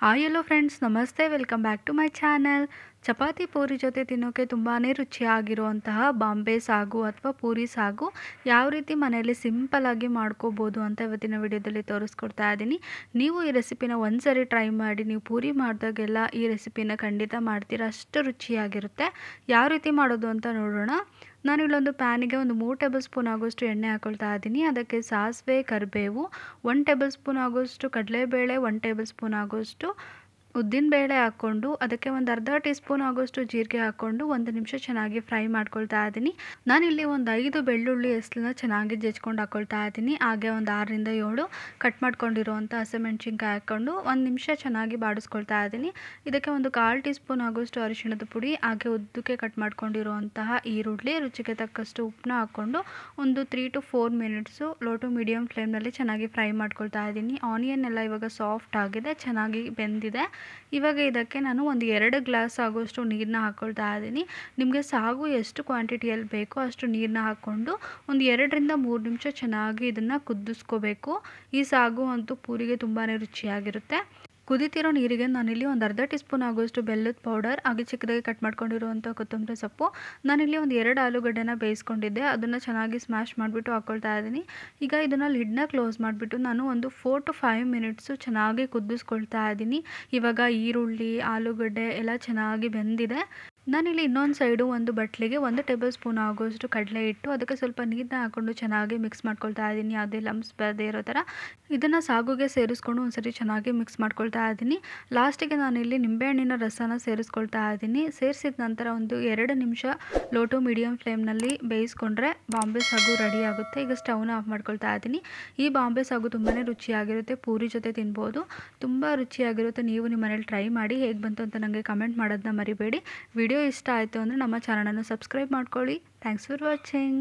Hi hello friends, Namaste, welcome back to my channel. Chapati puri ಜೊತೆ ತಿನ್ನೋಕ್ಕೆ ತುಂಬಾ ರುಚಿಯಾಗಿರುವಂತಹ ಬಾಂಬೆ ಸಾಗು ಅಥವಾ ಪೂರಿ ಸಾಗು ಯಾವ ರೀತಿ ಮನೆಯಲ್ಲಿ ಆಗಿ ಮಾಡ್ಕೋಬಹುದು ಅಂತ ಇವತ್ತಿನ ವಿಡಿಯೋದಲ್ಲಿ ತೋರಿಸ್ಕೊಡ್ತಾ ಇದ್ದೀನಿ ನೀವು ಈ ರೆಸಿಪಿನ ಒಂದ್ಸರಿ ಟ್ರೈ ಮಾಡಿ ನೀವು ಪೂರಿ ಮಾಡಿದಾಗೆಲ್ಲ ಈ ರೆಸಿಪಿನ ಖಂಡಿತ ಮಾಡ್ತೀರ ಅಷ್ಟು ರುಚಿಯಾಗಿರುತ್ತೆ ಯಾವ ರೀತಿ ಮಾಡೋದು ಅಂತ ನೋಡೋಣ ನಾನು ಇಲ್ಲೊಂದು ಪ್ಯಾನಿಗೆ ಒಂದು ಮೂರು ಟೇಬಲ್ ಸ್ಪೂನ್ ಆಗೋಷ್ಟು ಎಣ್ಣೆ ಹಾಕೊಳ್ತಾ ಇದ್ದೀನಿ ಅದಕ್ಕೆ ಸಾಸಿವೆ ಕರಿಬೇವು ಒನ್ ಟೇಬಲ್ ಸ್ಪೂನ್ ಆಗೋಷ್ಟು ಕಡಲೆಬೇಳೆ ಒನ್ ಟೇಬಲ್ ಸ್ಪೂನ್ ಆಗೋಷ್ಟು ಉದ್ದಿನ ಬೇಳೆ ಹಾಕ್ಕೊಂಡು ಅದಕ್ಕೆ ಒಂದು ಅರ್ಧ ಟೀ ಸ್ಪೂನ್ ಆಗೋಷ್ಟು ಜೀರಿಗೆ ಹಾಕ್ಕೊಂಡು ಒಂದು ನಿಮಿಷ ಚೆನ್ನಾಗಿ ಫ್ರೈ ಮಾಡ್ಕೊಳ್ತಾ ಇದ್ದೀನಿ ನಾನಿಲ್ಲಿ ಒಂದು ಐದು ಬೆಳ್ಳುಳ್ಳಿ ಹೆಸಲನ್ನ ಚೆನ್ನಾಗಿ ಜಜ್ಕೊಂಡು ಹಾಕ್ಕೊಳ್ತಾ ಇದ್ದೀನಿ ಹಾಗೆ ಒಂದು ಆರರಿಂದ ಏಳು ಕಟ್ ಮಾಡ್ಕೊಂಡಿರುವಂಥ ಹಸಿಮೆಣ್ಸಿನ್ಕಾಯಿ ಹಾಕ್ಕೊಂಡು ಒಂದು ನಿಮಿಷ ಚೆನ್ನಾಗಿ ಬಾಡಿಸ್ಕೊಳ್ತಾ ಇದ್ದೀನಿ ಇದಕ್ಕೆ ಒಂದು ಕಾಲು ಟೀ ಸ್ಪೂನ್ ಆಗೋಷ್ಟು ಅರಿಶಿಣದ ಪುಡಿ ಹಾಗೆ ಉದ್ದಕ್ಕೆ ಕಟ್ ಮಾಡ್ಕೊಂಡಿರುವಂತಹ ಈರುಳ್ಳಿ ರುಚಿಗೆ ತಕ್ಕಷ್ಟು ಉಪ್ಪನ್ನ ಹಾಕ್ಕೊಂಡು ಒಂದು three to four minutes low to medium ಫ್ಲೇಮ್ನಲ್ಲಿ ಚೆನ್ನಾಗಿ ಫ್ರೈ ಮಾಡ್ಕೊಳ್ತಾ ಇದ್ದೀನಿ ಆನಿಯನ್ ಎಲ್ಲ ಇವಾಗ ಸಾಫ್ಟ್ ಆಗಿದೆ ಚೆನ್ನಾಗಿ ಬೆಂದಿದೆ ಇವಾಗ ಇದಕ್ಕೆ ನಾನು ಒಂದು ಎರಡು ಗ್ಲಾಸ್ ಆಗೋಷ್ಟು ನೀರನ್ನ ಹಾಕ್ಕೊಳ್ತಾ ಇದ್ದೀನಿ ನಿಮಗೆ ಸಾಗು ಎಷ್ಟು ಕ್ವಾಂಟಿಟಿಯಲ್ಲಿ ಬೇಕೋ ಅಷ್ಟು ನೀರನ್ನ ಹಾಕ್ಕೊಂಡು ಒಂದು ಎರಡರಿಂದ ಮೂರು ನಿಮಿಷ ಚೆನ್ನಾಗಿ ಇದನ್ನು ಕುದಿಸ್ಕೋಬೇಕು ಈ ಸಾಗು ಅಂತೂ ಪೂರಿಗೆ ತುಂಬಾ ರುಚಿಯಾಗಿರುತ್ತೆ ಕುದಿತಿರೋ ನೀರಿಗೆ ನಾನಿಲ್ಲಿ ಒಂದು ಅರ್ಧ ಟೀ ಸ್ಪೂನ್ ಆಗುವಷ್ಟು ಬೆಲ್ಲದ ಪೌಡರ್ ಹಾಗೆ ಚಿಕ್ಕದಾಗಿ ಕಟ್ ಮಾಡ್ಕೊಂಡಿರುವಂಥ ಕೊತ್ತಂಬರಿ ಸೊಪ್ಪು ನಾನಿಲ್ಲಿ ಒಂದು ಎರಡು ಆಲೂಗಡ್ಡೆನ ಬೇಯಿಸ್ಕೊಂಡಿದ್ದೆ ಅದನ್ನು ಚೆನ್ನಾಗಿ ಸ್ಮ್ಯಾಶ್ ಮಾಡಿಬಿಟ್ಟು ಹಾಕ್ಕೊಳ್ತಾ ಇದ್ದೀನಿ ಈಗ ಇದನ್ನು ಲಿಡ್ನ ಕ್ಲೋಸ್ ಮಾಡಿಬಿಟ್ಟು ನಾನು ಒಂದು ಫೋರ್ ಟು ಫೈವ್ ಮಿನಿಟ್ಸು ಚೆನ್ನಾಗಿ ಕುದಿಸ್ಕೊಳ್ತಾ ಇದ್ದೀನಿ ಇವಾಗ ಈರುಳ್ಳಿ ಆಲೂಗಡ್ಡೆ ಎಲ್ಲ ಚೆನ್ನಾಗಿ ಬೆಂದಿದೆ ನಾನಿಲ್ಲಿ ಇನ್ನೊಂದು ಸೈಡು ಒಂದು ಬಟ್ಲಿಗೆ ಒಂದು ಟೇಬಲ್ ಸ್ಪೂನ್ ಆಗೋಷ್ಟು ಕಡಲೆ ಇಟ್ಟು ಅದಕ್ಕೆ ಸ್ವಲ್ಪ ನೀರನ್ನ ಹಾಕ್ಕೊಂಡು ಚೆನ್ನಾಗಿ ಮಿಕ್ಸ್ ಮಾಡ್ಕೊಳ್ತಾ ಇದ್ದೀನಿ ಯಾವುದೇ ಲಂಬ್ಸ್ ಬರದೇ ಇರೋ ಥರ ಇದನ್ನು ಸಾಗುಗೆ ಸೇರಿಸ್ಕೊಂಡು ಒಂದ್ಸರಿ ಚೆನ್ನಾಗಿ ಮಿಕ್ಸ್ ಮಾಡ್ಕೊಳ್ತಾ ಇದ್ದೀನಿ ಲಾಸ್ಟಿಗೆ ನಾನಿಲ್ಲಿ ನಿಂಬೆಹಣ್ಣಿನ ರಸನ ಸೇರಿಸ್ಕೊಳ್ತಾ ಇದ್ದೀನಿ ಸೇರಿಸಿದ ನಂತರ ಒಂದು ಎರಡು ನಿಮಿಷ ಲೋ ಟು ಮೀಡಿಯಮ್ ಫ್ಲೇಮ್ನಲ್ಲಿ ಬೇಯಿಸ್ಕೊಂಡ್ರೆ ಬಾಂಬೆ ಸಾಗು ರೆಡಿ ಆಗುತ್ತೆ ಈಗ ಸ್ಟವ್ನ ಆಫ್ ಮಾಡ್ಕೊಳ್ತಾ ಇದ್ದೀನಿ ಈ ಬಾಂಬೆ ಸಾಗು ತುಂಬಾ ರುಚಿಯಾಗಿರುತ್ತೆ ಪೂರಿ ಜೊತೆ ತಿನ್ಬೋದು ತುಂಬ ರುಚಿಯಾಗಿರುತ್ತೆ ನೀವು ನಿಮ್ಮ ಮನೇಲಿ ಟ್ರೈ ಮಾಡಿ ಹೇಗೆ ಬಂತು ಅಂತ ನನಗೆ ಕಮೆಂಟ್ ಮಾಡೋದನ್ನ ಮರಿಬೇಡಿ ವಿಡಿಯೋ ವಿಡಿಯೋ ಇಷ್ಟ ಆಯಿತು ಅಂದರೆ ನಮ್ಮ ಚಾನಲನ್ನು ಸಬ್ಸ್ಕ್ರೈಬ್ ಮಾಡ್ಕೊಳ್ಳಿ ಥ್ಯಾಂಕ್ಸ್ ಫಾರ್ ವಾಚಿಂಗ್